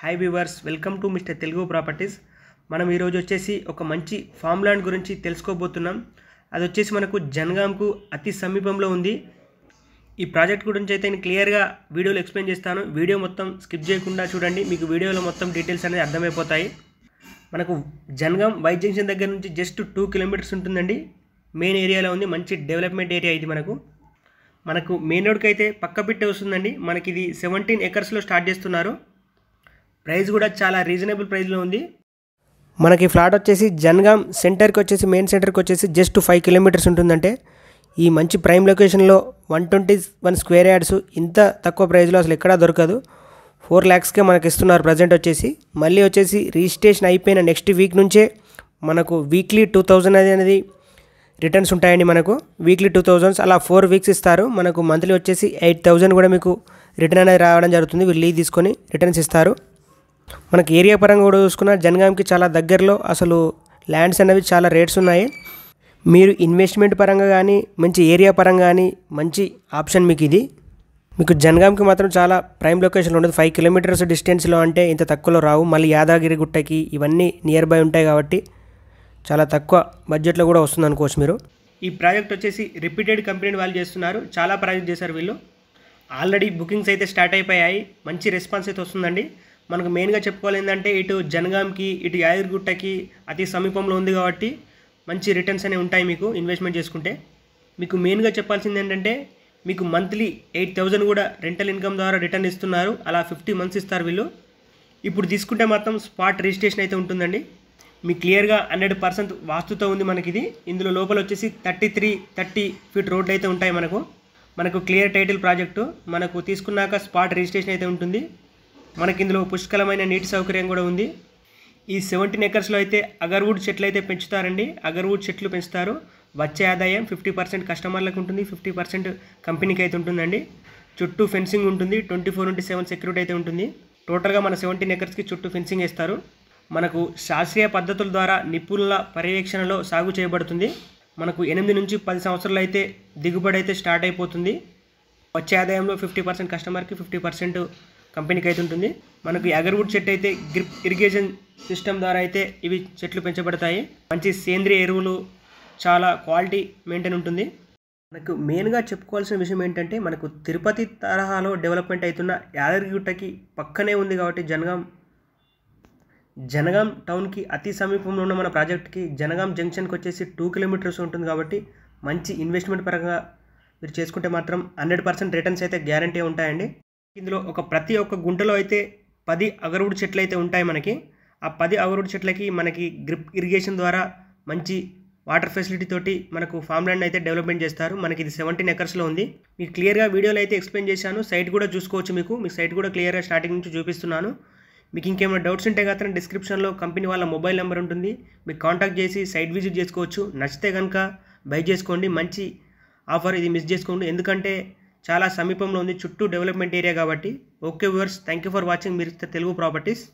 hi viewers welcome to mister Telugu properties మనం ఈరోజు వచ్చేసి ఒక మంచి ఫామ్ ల్యాండ్ గురించి తెలుసుకోబోతున్నాం అది వచ్చేసి మనకు జనగాంకు అతి సమీపంలో ఉంది ఈ ప్రాజెక్ట్ గురించి అయితే నేను క్లియర్గా వీడియోలు ఎక్స్ప్లెయిన్ చేస్తాను వీడియో మొత్తం స్కిప్ చేయకుండా చూడండి మీకు వీడియోలో మొత్తం డీటెయిల్స్ అనేది అర్థమైపోతాయి మనకు జనగాం వైట్ జంక్షన్ దగ్గర నుంచి జస్ట్ టూ కిలోమీటర్స్ ఉంటుందండి మెయిన్ ఏరియాలో ఉంది మంచి డెవలప్మెంట్ ఏరియా ఇది మనకు మనకు మెయిన్ రోడ్కి అయితే పక్క పిట్టే వస్తుందండి మనకి ఇది సెవెంటీన్ ఎకర్స్లో స్టార్ట్ చేస్తున్నారు ప్రైస్ కూడా చాలా రీజనబుల్ ప్రైస్లో ఉంది మనకి ఫ్లాట్ వచ్చేసి జన్గామ్ సెంటర్కి వచ్చేసి మెయిన్ సెంటర్కి వచ్చేసి జస్ట్ ఫైవ్ కిలోమీటర్స్ ఉంటుందంటే ఈ మంచి ప్రైమ్ లొకేషన్లో one twenty one square yards ఇంత తక్కువ ప్రైస్లో అసలు ఎక్కడా దొరకదు ఫోర్ ల్యాక్స్కే మనకి ఇస్తున్నారు ప్రజెంట్ వచ్చేసి మళ్ళీ వచ్చేసి రిజిస్ట్రేషన్ అయిపోయిన నెక్స్ట్ వీక్ నుంచే మనకు వీక్లీ టూ థౌజండ్ అనేది రిటర్న్స్ ఉంటాయండి మనకు వీక్లీ టూ థౌజండ్స్ అలా ఫోర్ వీక్స్ ఇస్తారు మనకు మంత్లీ వచ్చేసి ఎయిట్ థౌజండ్ కూడా మీకు రిటర్న్ అనేది రావడం జరుగుతుంది వీళ్ళు లీవ్ తీసుకొని రిటర్న్స్ ఇస్తారు మనకి ఏరియా పరంగా కూడా చూసుకున్న జనగాంకి చాలా దగ్గరలో అసలు ల్యాండ్స్ అనేవి చాలా రేట్స్ ఉన్నాయి మీరు ఇన్వెస్ట్మెంట్ పరంగా కానీ మంచి ఏరియా పరంగా కానీ మంచి ఆప్షన్ మీకు ఇది మీకు జనగాంకి మాత్రం చాలా ప్రైమ్ లొకేషన్ ఉండదు ఫైవ్ కిలోమీటర్స్ డిస్టెన్స్లో అంటే ఇంత తక్కువలో రావు మళ్ళీ యాదగిరి గుట్టకి ఇవన్నీ నియర్ బై ఉంటాయి కాబట్టి చాలా తక్కువ బడ్జెట్లో కూడా వస్తుంది అనుకోవచ్చు మీరు ఈ ప్రాజెక్ట్ వచ్చేసి రిపీటెడ్ కంపెనీని వాళ్ళు చేస్తున్నారు చాలా ప్రాజెక్ట్ చేశారు వీళ్ళు ఆల్రెడీ బుకింగ్స్ అయితే స్టార్ట్ అయిపోయాయి మంచి రెస్పాన్స్ అయితే వస్తుందండి మనకు మెయిన్గా చెప్పుకోవాలి ఏంటంటే ఇటు జనగాంకి ఇటు యాదగిరిగుట్టకి అతి సమీపంలో ఉంది కాబట్టి మంచి రిటర్న్స్ అనేవి ఉంటాయి మీకు ఇన్వెస్ట్మెంట్ చేసుకుంటే మీకు మెయిన్గా చెప్పాల్సింది ఏంటంటే మీకు మంత్లీ ఎయిట్ థౌజండ్ కూడా రెంటల్ ఇన్కమ్ ద్వారా రిటర్న్ ఇస్తున్నారు అలా ఫిఫ్టీ మంత్స్ ఇస్తారు వీళ్ళు ఇప్పుడు తీసుకుంటే మాత్రం స్పాట్ రిజిస్ట్రేషన్ అయితే ఉంటుందండి మీకు క్లియర్గా హండ్రెడ్ పర్సెంట్ వాస్తుతో ఉంది మనకి ఇది ఇందులో లోపల వచ్చేసి థర్టీ త్రీ థర్టీ ఫీట్ రోడ్లు అయితే ఉంటాయి మనకు మనకు క్లియర్ టైటిల్ ప్రాజెక్టు మనకు తీసుకున్నాక స్పాట్ రిజిస్ట్రేషన్ అయితే ఉంటుంది మనకి ఇందులో పుష్కలమైన నీటి సౌకర్యం కూడా ఉంది ఈ సెవెంటీన్ ఎకర్స్లో అయితే అగర్వుడ్ చెట్లు అయితే పెంచుతారండి అగర్వుడ్ చెట్లు పెంచుతారు వచ్చే ఆదాయం ఫిఫ్టీ పర్సెంట్ కస్టమర్లకు ఉంటుంది ఫిఫ్టీ పర్సెంట్ కంపెనీకి అయితే ఉంటుందండి చుట్టూ ఫెన్సింగ్ ఉంటుంది twenty four into seven security అయితే ఉంటుంది టోటల్గా మన సెవెంటీన్ ఎకర్స్కి చుట్టూ ఫెన్సింగ్ వేస్తారు మనకు శాస్త్రీయ పద్ధతుల ద్వారా నిపుణుల పర్యవేక్షణలో సాగు చేయబడుతుంది మనకు ఎనిమిది నుంచి పది సంవత్సరాలు అయితే దిగుబడి అయితే స్టార్ట్ అయిపోతుంది వచ్చే ఆదాయంలో ఫిఫ్టీ పర్సెంట్ కస్టమర్కి ఫిఫ్టీ పర్సెంట్ కంపెనీకి అయితే ఉంటుంది మనకు అగర్వుడ్ చెట్టు అయితే గ్రిప్ ఇరిగేషన్ సిస్టమ్ ద్వారా అయితే ఇవి చెట్లు పెంచబడతాయి మంచి సేంద్రియ ఎరువులు చాలా క్వాలిటీ మెయింటైన్ ఉంటుంది మనకు మెయిన్గా చెప్పుకోవాల్సిన విషయం ఏంటంటే మనకు తిరుపతి తరహాలో డెవలప్మెంట్ అవుతున్న యాదగిరిగుట్టకి పక్కనే ఉంది కాబట్టి జనగాం జనగాం టౌన్కి అతి సమీపంలో ఉన్న మన ప్రాజెక్ట్కి జనగాం జంక్షన్కి వచ్చేసి టూ కిలోమీటర్స్ ఉంటుంది కాబట్టి మంచి ఇన్వెస్ట్మెంట్ పరంగా మీరు చేసుకుంటే మాత్రం హండ్రెడ్ పర్సెంట్ రిటర్న్స్ అయితే గ్యారంటీ ఉంటాయండి ఇందులో ఒక ప్రతి ఒక్క గుంటలో అయితే పది అగరుడు చెట్లు అయితే ఉంటాయి మనకి ఆ పది అగరుడు చెట్లకి మనకి గ్రిప్ ఇరిగేషన్ ద్వారా మంచి వాటర్ ఫెసిలిటీ తోటి మనకు ఫామ్ ల్యాండ్ అయితే డెవలప్మెంట్ చేస్తారు మనకి ఇది సెవెంటీన్ ఎకర్స్లో ఉంది మీకు క్లియర్గా వీడియోలో అయితే ఎక్స్ప్లెయిన్ చేశాను సైట్ కూడా చూసుకోవచ్చు మీకు మీకు సైట్ కూడా క్లియర్గా స్టార్టింగ్ నుంచి చూపిస్తున్నాను మీకు ఇంకేమైనా డౌట్స్ ఉంటే కాత్రం డిస్క్రిప్షన్లో కంపెనీ వాళ్ళ మొబైల్ నెంబర్ ఉంటుంది మీకు కాంటాక్ట్ చేసి సైట్ విజిట్ చేసుకోవచ్చు నచ్చితే కనుక బై చేసుకోండి మంచి ఆఫర్ ఇది మిస్ చేసుకోండి ఎందుకంటే చాలా సమీపంలో ఉంది చుట్టూ డెవలప్మెంట్ ఏరియా కాబట్టి okay viewers thank you for watching మీరు తెలుగు ప్రాపర్టీస్